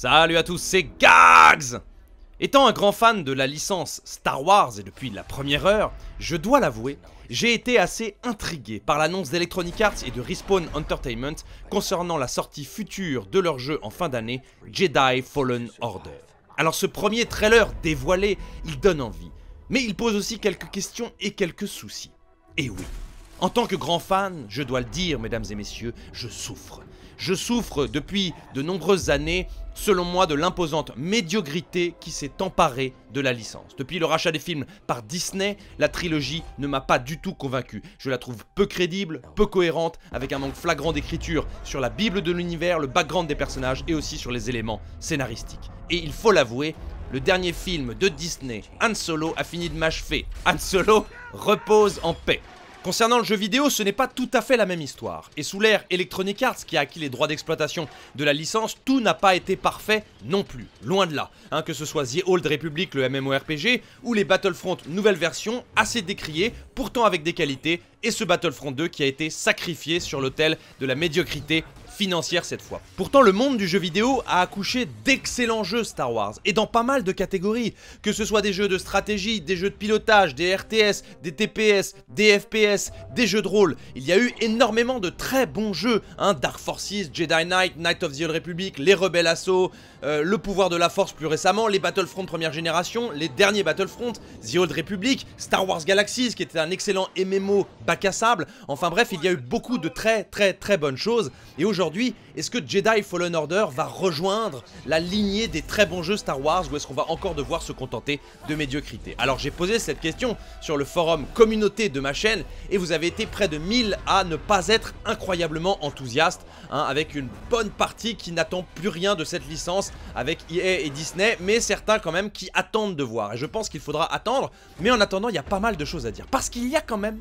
Salut à tous, c'est Gags Étant un grand fan de la licence Star Wars et depuis la première heure, je dois l'avouer, j'ai été assez intrigué par l'annonce d'Electronic Arts et de Respawn Entertainment concernant la sortie future de leur jeu en fin d'année, Jedi Fallen Order. Alors ce premier trailer dévoilé, il donne envie, mais il pose aussi quelques questions et quelques soucis. Et eh oui, en tant que grand fan, je dois le dire mesdames et messieurs, je souffre. Je souffre depuis de nombreuses années, selon moi, de l'imposante médiocrité qui s'est emparée de la licence. Depuis le rachat des films par Disney, la trilogie ne m'a pas du tout convaincu. Je la trouve peu crédible, peu cohérente, avec un manque flagrant d'écriture sur la Bible de l'univers, le background des personnages et aussi sur les éléments scénaristiques. Et il faut l'avouer, le dernier film de Disney, Han Solo, a fini de m'achever. Han Solo repose en paix. Concernant le jeu vidéo, ce n'est pas tout à fait la même histoire. Et sous l'ère Electronic Arts, qui a acquis les droits d'exploitation de la licence, tout n'a pas été parfait non plus. Loin de là. Hein, que ce soit The Old Republic, le MMORPG, ou les Battlefront nouvelle version, assez décriées, pourtant avec des qualités, et ce Battlefront 2 qui a été sacrifié sur l'autel de la médiocrité financière cette fois. Pourtant, le monde du jeu vidéo a accouché d'excellents jeux Star Wars, et dans pas mal de catégories, que ce soit des jeux de stratégie, des jeux de pilotage, des RTS, des TPS, des FPS, des jeux de rôle. Il y a eu énormément de très bons jeux, hein, Dark Forces, Jedi Knight, Knight of the Old Republic, Les Rebelles Assaut, euh, Le Pouvoir de la Force plus récemment, les Battlefront première génération, les derniers Battlefront, The Old Republic, Star Wars Galaxies qui était un excellent MMO bac à sable. Enfin bref, il y a eu beaucoup de très très très bonnes choses, et aujourd'hui aujourd'hui, est-ce que Jedi Fallen Order va rejoindre la lignée des très bons jeux Star Wars ou est-ce qu'on va encore devoir se contenter de médiocrité Alors j'ai posé cette question sur le forum communauté de ma chaîne et vous avez été près de 1000 à ne pas être incroyablement enthousiaste hein, avec une bonne partie qui n'attend plus rien de cette licence avec EA et Disney mais certains quand même qui attendent de voir et je pense qu'il faudra attendre mais en attendant il y a pas mal de choses à dire parce qu'il y a quand même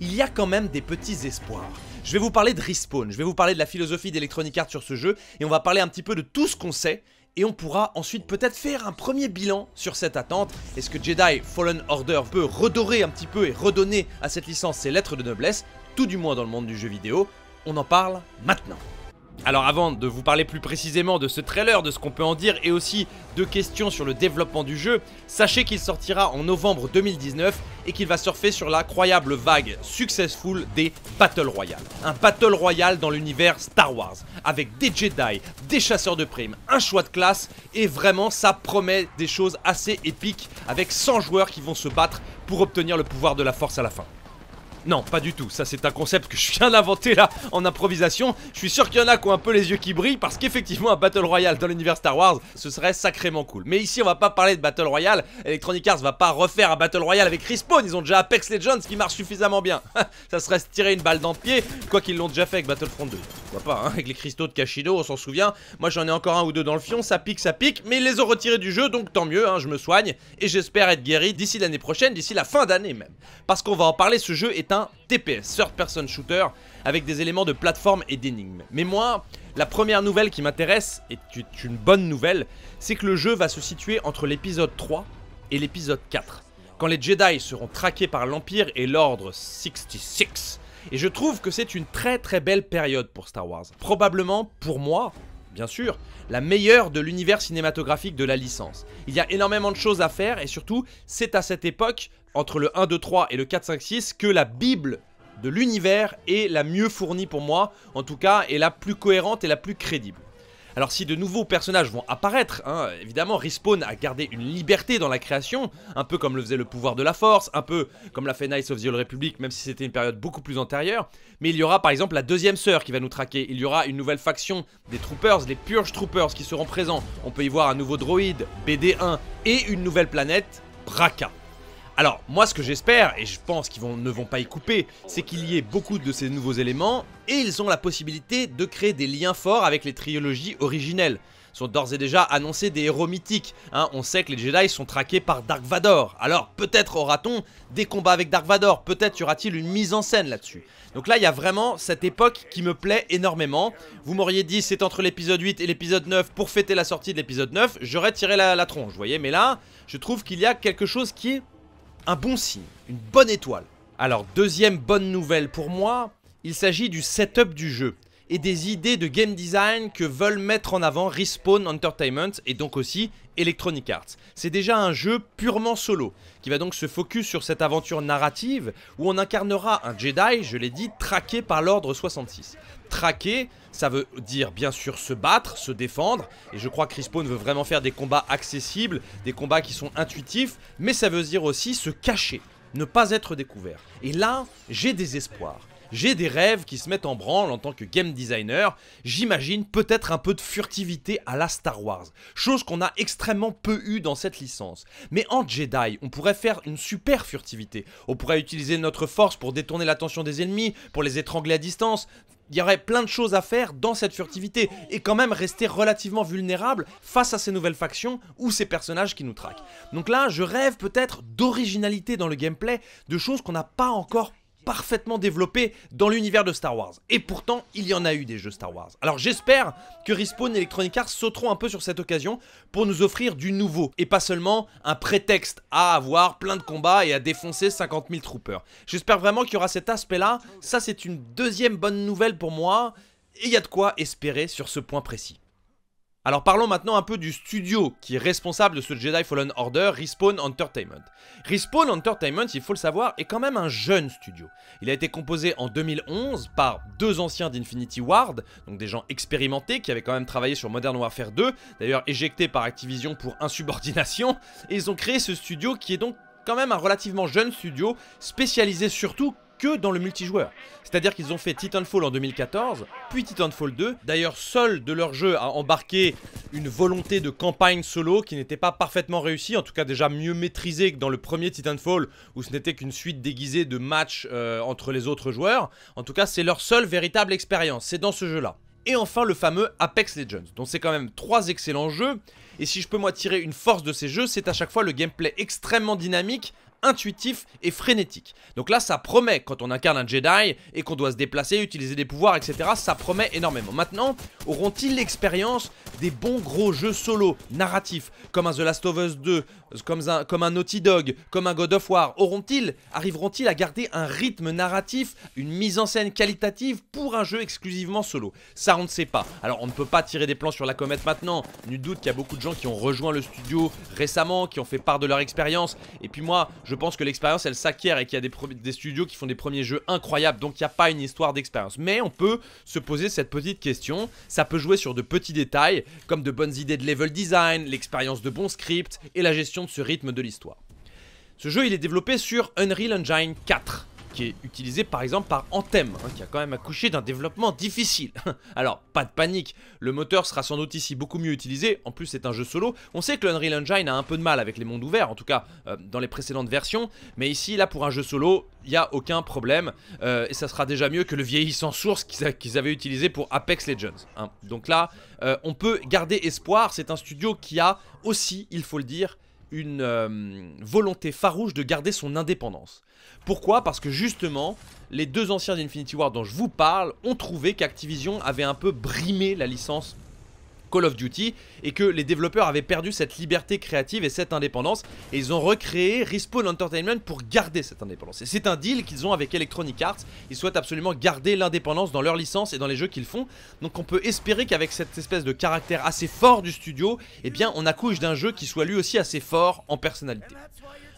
il y a quand même des petits espoirs. Je vais vous parler de Respawn, je vais vous parler de la philosophie d'Electronic Arts sur ce jeu, et on va parler un petit peu de tout ce qu'on sait, et on pourra ensuite peut-être faire un premier bilan sur cette attente. Est-ce que Jedi Fallen Order peut redorer un petit peu et redonner à cette licence ses lettres de noblesse, tout du moins dans le monde du jeu vidéo On en parle maintenant. Alors avant de vous parler plus précisément de ce trailer, de ce qu'on peut en dire et aussi de questions sur le développement du jeu, sachez qu'il sortira en novembre 2019 et qu'il va surfer sur l'incroyable vague successful des Battle Royale. Un Battle Royale dans l'univers Star Wars, avec des Jedi, des chasseurs de primes, un choix de classe et vraiment ça promet des choses assez épiques avec 100 joueurs qui vont se battre pour obtenir le pouvoir de la force à la fin. Non, pas du tout. Ça, c'est un concept que je viens d'inventer là en improvisation. Je suis sûr qu'il y en a qui ont un peu les yeux qui brillent parce qu'effectivement, un Battle Royale dans l'univers Star Wars, ce serait sacrément cool. Mais ici, on va pas parler de Battle Royale. Electronic Arts va pas refaire un Battle Royale avec Respawn. Ils ont déjà Apex Legends qui marche suffisamment bien. ça serait se tirer une balle dans le pied, quoi qu'ils l'ont déjà fait avec Battlefront 2. On pas, hein, avec les cristaux de Kashido, on s'en souvient. Moi, j'en ai encore un ou deux dans le fion. Ça pique, ça pique. Mais ils les ont retirés du jeu, donc tant mieux. Hein, je me soigne et j'espère être guéri d'ici l'année prochaine, d'ici la fin d'année même. Parce qu'on va en parler, ce jeu est un TPS, third person shooter, avec des éléments de plateforme et d'énigmes. Mais moi, la première nouvelle qui m'intéresse, et est une bonne nouvelle, c'est que le jeu va se situer entre l'épisode 3 et l'épisode 4, quand les Jedi seront traqués par l'Empire et l'Ordre 66. Et je trouve que c'est une très très belle période pour Star Wars. Probablement, pour moi, bien sûr, la meilleure de l'univers cinématographique de la licence. Il y a énormément de choses à faire et surtout, c'est à cette époque, entre le 1, 2, 3 et le 4, 5, 6, que la Bible de l'univers est la mieux fournie pour moi, en tout cas, est la plus cohérente et la plus crédible. Alors si de nouveaux personnages vont apparaître, hein, évidemment Respawn a gardé une liberté dans la création, un peu comme le faisait le pouvoir de la force, un peu comme l'a fait Knights of the Old Republic, même si c'était une période beaucoup plus antérieure, mais il y aura par exemple la deuxième sœur qui va nous traquer, il y aura une nouvelle faction des Troopers, les Purge Troopers qui seront présents, on peut y voir un nouveau droïde, BD1, et une nouvelle planète, Braka. Alors, moi, ce que j'espère, et je pense qu'ils ne vont pas y couper, c'est qu'il y ait beaucoup de ces nouveaux éléments, et ils ont la possibilité de créer des liens forts avec les trilogies originelles sont d'ores et déjà annoncés des héros mythiques. Hein. on sait que les Jedi sont traqués par Dark Vador. Alors peut-être aura-t-on des combats avec Dark Vador, peut-être y aura-t-il une mise en scène là-dessus. Donc là, il y a vraiment cette époque qui me plaît énormément. Vous m'auriez dit c'est entre l'épisode 8 et l'épisode 9 pour fêter la sortie de l'épisode 9, j'aurais tiré la, la, tronche, vous voyez. Mais là, je trouve qu'il y a quelque chose qui est un bon signe, une bonne étoile. Alors deuxième bonne nouvelle pour moi, il s'agit du setup du jeu et des idées de game design que veulent mettre en avant Respawn Entertainment et donc aussi Electronic Arts. C'est déjà un jeu purement solo, qui va donc se focus sur cette aventure narrative où on incarnera un Jedi, je l'ai dit, traqué par l'Ordre 66 traquer, ça veut dire bien sûr se battre, se défendre, et je crois que ne veut vraiment faire des combats accessibles, des combats qui sont intuitifs, mais ça veut dire aussi se cacher, ne pas être découvert. Et là, j'ai des espoirs. J'ai des rêves qui se mettent en branle en tant que game designer. J'imagine peut-être un peu de furtivité à la Star Wars, chose qu'on a extrêmement peu eu dans cette licence. Mais en Jedi, on pourrait faire une super furtivité. On pourrait utiliser notre force pour détourner l'attention des ennemis, pour les étrangler à distance, il y aurait plein de choses à faire dans cette furtivité et quand même rester relativement vulnérable face à ces nouvelles factions ou ces personnages qui nous traquent. Donc là, je rêve peut-être d'originalité dans le gameplay, de choses qu'on n'a pas encore parfaitement développé dans l'univers de Star Wars. Et pourtant, il y en a eu des jeux Star Wars. Alors j'espère que Respawn et Electronic Arts sauteront un peu sur cette occasion pour nous offrir du nouveau, et pas seulement un prétexte à avoir plein de combats et à défoncer 50 000 troopers. J'espère vraiment qu'il y aura cet aspect-là, ça c'est une deuxième bonne nouvelle pour moi, et il y a de quoi espérer sur ce point précis. Alors parlons maintenant un peu du studio qui est responsable de ce Jedi Fallen Order, Respawn Entertainment. Respawn Entertainment, il faut le savoir, est quand même un jeune studio. Il a été composé en 2011 par deux anciens d'Infinity Ward, donc des gens expérimentés qui avaient quand même travaillé sur Modern Warfare 2, d'ailleurs éjectés par Activision pour insubordination, et ils ont créé ce studio qui est donc quand même un relativement jeune studio, spécialisé surtout que dans le multijoueur. C'est-à-dire qu'ils ont fait Titanfall en 2014, puis Titanfall 2. D'ailleurs, seul de leur jeu a embarqué une volonté de campagne solo qui n'était pas parfaitement réussie, en tout cas déjà mieux maîtrisée que dans le premier Titanfall, où ce n'était qu'une suite déguisée de matchs euh, entre les autres joueurs. En tout cas, c'est leur seule véritable expérience, c'est dans ce jeu-là. Et enfin le fameux Apex Legends, dont c'est quand même trois excellents jeux, et si je peux moi tirer une force de ces jeux, c'est à chaque fois le gameplay extrêmement dynamique, intuitif et frénétique. Donc là, ça promet quand on incarne un Jedi et qu'on doit se déplacer, utiliser des pouvoirs, etc. Ça promet énormément. Maintenant, auront-ils l'expérience des bons gros jeux solo narratifs comme un The Last of Us 2, comme un, comme un Naughty Dog, comme un God of War Auront-ils, arriveront-ils à garder un rythme narratif, une mise en scène qualitative pour un jeu exclusivement solo Ça, on ne sait pas. Alors, on ne peut pas tirer des plans sur la comète maintenant. Nul doute qu'il y a beaucoup de gens qui ont rejoint le studio récemment, qui ont fait part de leur expérience. Et puis moi, je pense que l'expérience elle s'acquiert et qu'il y a des, studios qui font des premiers jeux incroyables, donc il n'y a pas une histoire d'expérience. Mais on peut se poser cette petite question, ça peut jouer sur de petits détails, comme de bonnes idées de level design, l'expérience de bons scripts et la gestion de ce rythme de l'histoire. Ce jeu il est développé sur Unreal Engine 4, qui est utilisé par exemple par Anthem, hein, qui a quand même accouché d'un développement difficile. Alors, pas de panique, le moteur sera sans doute ici beaucoup mieux utilisé, en plus c'est un jeu solo, on sait que l'Unreal Engine a un peu de mal avec les mondes ouverts, en tout cas euh, dans les précédentes versions, mais ici, là pour un jeu solo, il n'y a aucun problème, euh, et ça sera déjà mieux que le vieillissant source qu'ils avaient utilisé pour Apex Legends. Hein. Donc là, euh, on peut garder espoir, c'est un studio qui a aussi, il faut le dire, une euh, volonté farouche de garder son indépendance. Pourquoi Parce que justement, les deux anciens d'Infinity War dont je vous parle ont trouvé qu'Activision avait un peu brimé la licence Call of Duty et que les développeurs avaient perdu cette liberté créative et cette indépendance et ils ont recréé Respawn Entertainment pour garder cette indépendance. Et c'est un deal qu'ils ont avec Electronic Arts, ils souhaitent absolument garder l'indépendance dans leur licence et dans les jeux qu'ils font. Donc on peut espérer qu'avec cette espèce de caractère assez fort du studio, eh bien on accouche d'un jeu qui soit lui aussi assez fort en personnalité.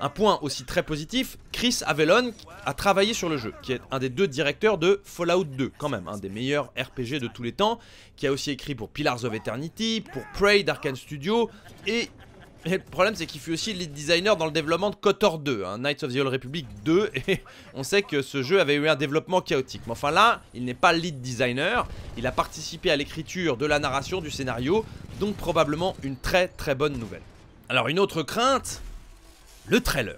Un point aussi très positif, Chris Avellone a travaillé sur le jeu, qui est un des deux directeurs de Fallout 2, quand même, un des meilleurs RPG de tous les temps, qui a aussi écrit pour Pillars of Eternity, pour Prey d'Arkane Studio, et le problème, c'est qu'il fut aussi lead designer dans le développement de KOTOR 2, hein, Knights of the Old Republic 2, et on sait que ce jeu avait eu un développement chaotique. Mais enfin là, il n'est pas lead designer, il a participé à l'écriture de la narration du scénario, donc probablement une très très bonne nouvelle. Alors une autre crainte, le trailer.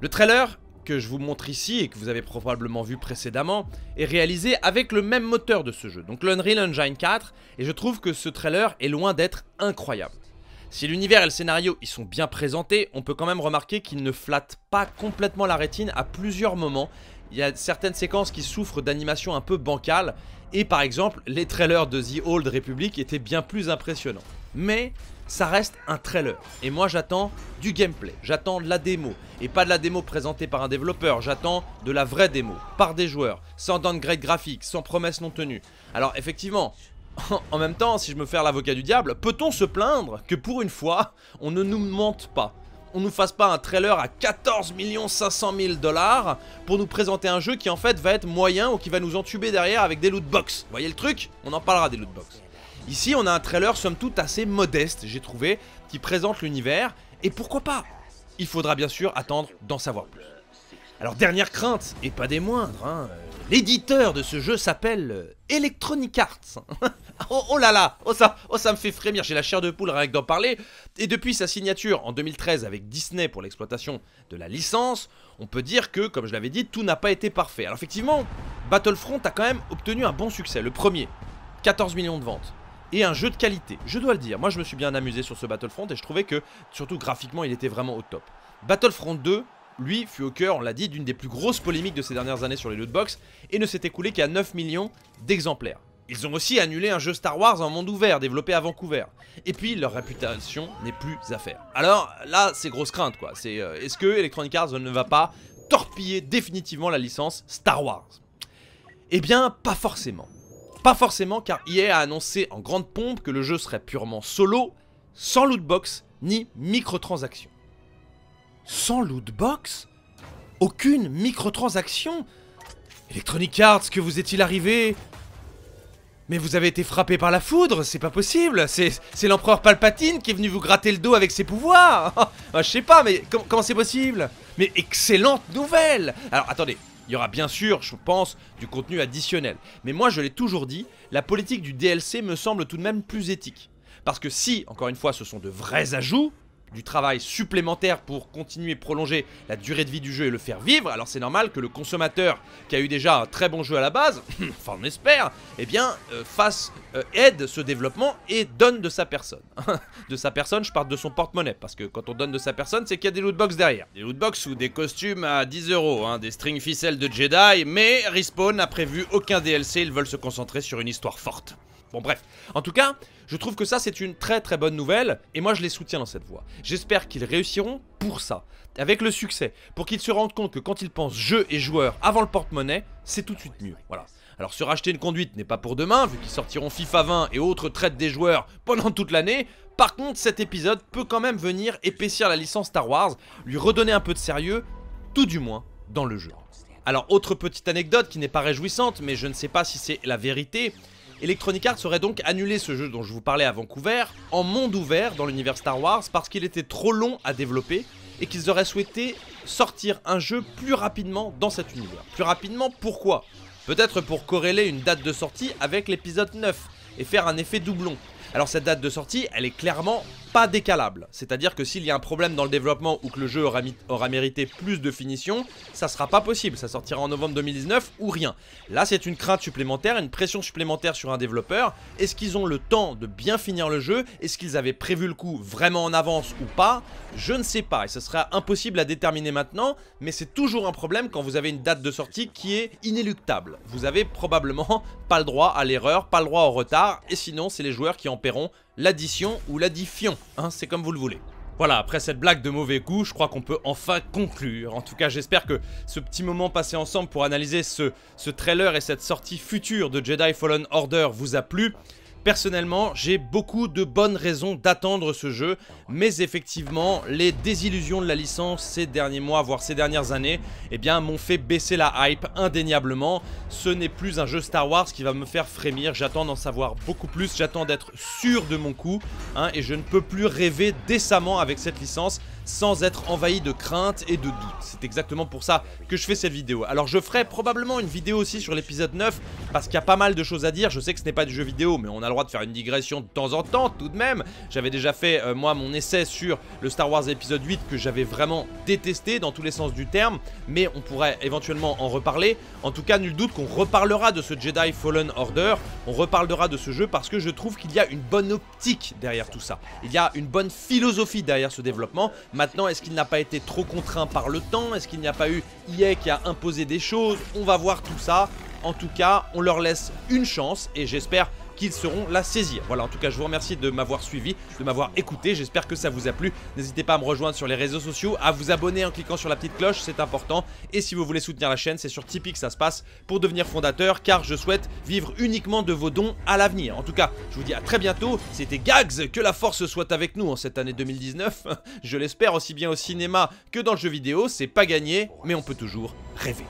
Le trailer que je vous montre ici et que vous avez probablement vu précédemment est réalisé avec le même moteur de ce jeu, donc l'Unreal Engine 4, et je trouve que ce trailer est loin d'être incroyable. Si l'univers et le scénario y sont bien présentés, on peut quand même remarquer qu'il ne flatte pas complètement la rétine à plusieurs moments. Il y a certaines séquences qui souffrent d'animations un peu bancales, et par exemple, les trailers de The Old Republic étaient bien plus impressionnants mais ça reste un trailer. Et moi j'attends du gameplay, j'attends de la démo, et pas de la démo présentée par un développeur, j'attends de la vraie démo, par des joueurs, sans downgrade graphique, sans promesses non tenues. Alors effectivement, en même temps, si je me fais l'avocat du diable, peut-on se plaindre que pour une fois, on ne nous mente pas on nous fasse pas un trailer à 14 500 000 dollars pour nous présenter un jeu qui en fait va être moyen ou qui va nous entuber derrière avec des loot box. Vous voyez le truc On en parlera des loot box. Ici, on a un trailer somme toute assez modeste, j'ai trouvé, qui présente l'univers, et pourquoi pas Il faudra bien sûr attendre d'en savoir plus. Alors dernière crainte, et pas des moindres, hein, euh, l'éditeur de ce jeu s'appelle euh, Electronic Arts. Oh, oh, là là, oh ça, oh ça me fait frémir, j'ai la chair de poule rien que d'en parler. Et depuis sa signature en 2013 avec Disney pour l'exploitation de la licence, on peut dire que, comme je l'avais dit, tout n'a pas été parfait. Alors effectivement, Battlefront a quand même obtenu un bon succès, le premier, 14 millions de ventes et un jeu de qualité. Je dois le dire, moi je me suis bien amusé sur ce Battlefront et je trouvais que, surtout graphiquement, il était vraiment au top. Battlefront 2, lui, fut au cœur, on l'a dit, d'une des plus grosses polémiques de ces dernières années sur les lootbox, et ne s'est écoulé qu'à 9 millions d'exemplaires. Ils ont aussi annulé un jeu Star Wars en monde ouvert développé à Vancouver. Et puis leur réputation n'est plus à faire. Alors là, c'est grosse crainte quoi. C'est euh, est-ce que Electronic Arts ne va pas torpiller définitivement la licence Star Wars Eh bien, pas forcément. Pas forcément car EA a annoncé en grande pompe que le jeu serait purement solo, sans lootbox ni microtransaction. Sans lootbox Aucune microtransaction Electronic Arts, que vous est-il arrivé mais vous avez été frappé par la foudre, c'est pas possible C'est l'empereur Palpatine qui est venu vous gratter le dos avec ses pouvoirs ah, Je sais pas, mais comment c'est possible Mais excellente nouvelle Alors attendez, il y aura bien sûr, je pense, du contenu additionnel. Mais moi, je l'ai toujours dit, la politique du DLC me semble tout de même plus éthique. Parce que si, encore une fois, ce sont de vrais ajouts, du travail supplémentaire pour continuer prolonger la durée de vie du jeu et le faire vivre, alors c'est normal que le consommateur qui a eu déjà un très bon jeu à la base, enfin on espère, eh bien euh, fasse, euh, aide ce développement et donne de sa personne. de sa personne, je parle de son porte-monnaie, parce que quand on donne de sa personne, c'est qu'il y a des lootbox derrière. Des lootbox ou des costumes à 10 euros, hein, des string ficelles de Jedi, mais Respawn n'a prévu aucun DLC, ils veulent se concentrer sur une histoire forte. Bon bref, en tout cas, je trouve que ça c'est une très très bonne nouvelle et moi je les soutiens dans cette voie. J'espère qu'ils réussiront pour ça, avec le succès, pour qu'ils se rendent compte que quand ils pensent jeu et joueur avant le porte-monnaie, c'est tout de suite mieux. Voilà. Alors se racheter une conduite n'est pas pour demain, vu qu'ils sortiront FIFA 20 et autres traites des joueurs pendant toute l'année. Par contre, cet épisode peut quand même venir épaissir la licence Star Wars, lui redonner un peu de sérieux, tout du moins dans le jeu. Alors autre petite anecdote qui n'est pas réjouissante, mais je ne sais pas si c'est la vérité, Electronic Arts aurait donc annulé ce jeu dont je vous parlais à Vancouver en monde ouvert dans l'univers Star Wars parce qu'il était trop long à développer et qu'ils auraient souhaité sortir un jeu plus rapidement dans cet univers. Plus rapidement pourquoi Peut-être pour corréler une date de sortie avec l'épisode 9 et faire un effet doublon. Alors cette date de sortie, elle est clairement pas décalable. C'est-à-dire que s'il y a un problème dans le développement ou que le jeu aura, mérité plus de finition, ça sera pas possible. Ça sortira en novembre 2019 ou rien. Là, c'est une crainte supplémentaire, une pression supplémentaire sur un développeur. Est-ce qu'ils ont le temps de bien finir le jeu Est-ce qu'ils avaient prévu le coup vraiment en avance ou pas Je ne sais pas et ce sera impossible à déterminer maintenant, mais c'est toujours un problème quand vous avez une date de sortie qui est inéluctable. Vous avez probablement pas le droit à l'erreur, pas le droit au retard et sinon, c'est les joueurs qui en paieront l'addition ou l'addition, hein, c'est comme vous le voulez. Voilà, après cette blague de mauvais goût, je crois qu'on peut enfin conclure. En tout cas, j'espère que ce petit moment passé ensemble pour analyser ce, ce trailer et cette sortie future de Jedi Fallen Order vous a plu. Personnellement, j'ai beaucoup de bonnes raisons d'attendre ce jeu, mais effectivement, les désillusions de la licence ces derniers mois, voire ces dernières années, eh bien, m'ont fait baisser la hype indéniablement. Ce n'est plus un jeu Star Wars qui va me faire frémir, j'attends d'en savoir beaucoup plus, j'attends d'être sûr de mon coup, hein, et je ne peux plus rêver décemment avec cette licence, sans être envahi de crainte et de doute. C'est exactement pour ça que je fais cette vidéo. Alors je ferai probablement une vidéo aussi sur l'épisode 9 parce qu'il y a pas mal de choses à dire. Je sais que ce n'est pas du jeu vidéo mais on a le droit de faire une digression de temps en temps tout de même. J'avais déjà fait euh, moi mon essai sur le Star Wars épisode 8 que j'avais vraiment détesté dans tous les sens du terme mais on pourrait éventuellement en reparler. En tout cas nul doute qu'on reparlera de ce Jedi Fallen Order. On reparlera de ce jeu parce que je trouve qu'il y a une bonne optique derrière tout ça. Il y a une bonne philosophie derrière ce développement Maintenant, est-ce qu'il n'a pas été trop contraint par le temps Est-ce qu'il n'y a pas eu IA qui a imposé des choses On va voir tout ça. En tout cas, on leur laisse une chance et j'espère qu'ils seront la saisir. Voilà, en tout cas, je vous remercie de m'avoir suivi, de m'avoir écouté. J'espère que ça vous a plu. N'hésitez pas à me rejoindre sur les réseaux sociaux, à vous abonner en cliquant sur la petite cloche, c'est important. Et si vous voulez soutenir la chaîne, c'est sur Tipeee que ça se passe pour devenir fondateur, car je souhaite vivre uniquement de vos dons à l'avenir. En tout cas, je vous dis à très bientôt. C'était Gags, que la force soit avec nous en cette année 2019. Je l'espère aussi bien au cinéma que dans le jeu vidéo. C'est pas gagné, mais on peut toujours rêver.